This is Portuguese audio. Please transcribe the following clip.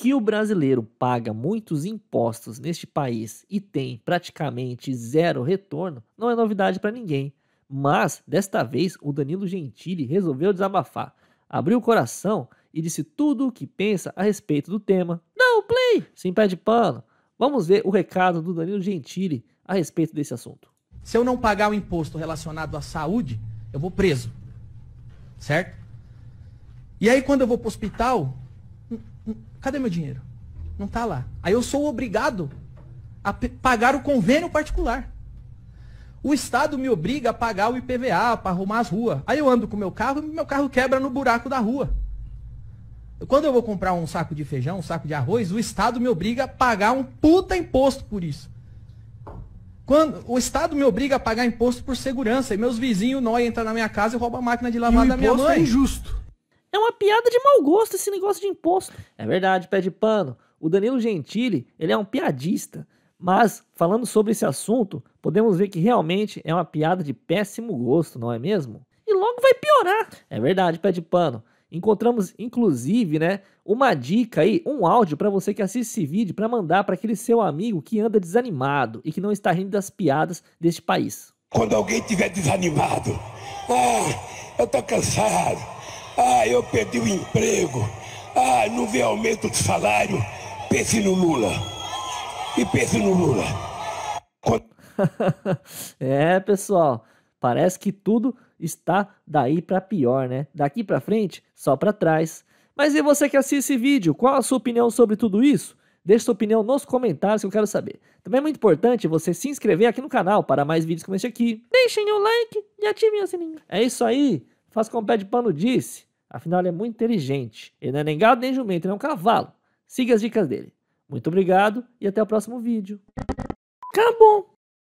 que o brasileiro paga muitos impostos neste país e tem praticamente zero retorno não é novidade para ninguém. Mas, desta vez, o Danilo Gentili resolveu desabafar, abriu o coração e disse tudo o que pensa a respeito do tema. Não, play! Sem pé de pano. Vamos ver o recado do Danilo Gentili a respeito desse assunto. Se eu não pagar o imposto relacionado à saúde, eu vou preso. Certo? E aí, quando eu vou para o hospital, Cadê meu dinheiro? Não está lá. Aí eu sou obrigado a pagar o convênio particular. O Estado me obriga a pagar o IPVA para arrumar as ruas. Aí eu ando com meu carro e meu carro quebra no buraco da rua. Quando eu vou comprar um saco de feijão, um saco de arroz, o Estado me obriga a pagar um puta imposto por isso. Quando o Estado me obriga a pagar imposto por segurança e meus vizinhos, nós entram na minha casa e roubam a máquina de lavar da minha mãe. O imposto é injusto. É uma piada de mau gosto esse negócio de imposto. É verdade, pé de pano. O Danilo Gentili, ele é um piadista. Mas, falando sobre esse assunto, podemos ver que realmente é uma piada de péssimo gosto, não é mesmo? E logo vai piorar. É verdade, pé de pano. Encontramos, inclusive, né, uma dica aí, um áudio para você que assiste esse vídeo, para mandar para aquele seu amigo que anda desanimado e que não está rindo das piadas deste país. Quando alguém estiver desanimado, ah, eu tô cansado, ah, eu perdi o emprego. Ah, não vê aumento de salário. Pense no Lula. E pense no Lula. Quando... é, pessoal. Parece que tudo está daí para pior, né? Daqui para frente, só para trás. Mas e você que assiste esse vídeo, qual a sua opinião sobre tudo isso? Deixe sua opinião nos comentários que eu quero saber. Também é muito importante você se inscrever aqui no canal para mais vídeos como este aqui. Deixem o like e ativem o sininho. É isso aí. Faz como o pé de pano disse. Afinal, ele é muito inteligente. Ele não é nem gado nem jumento, ele é um cavalo. Siga as dicas dele. Muito obrigado e até o próximo vídeo. Acabou!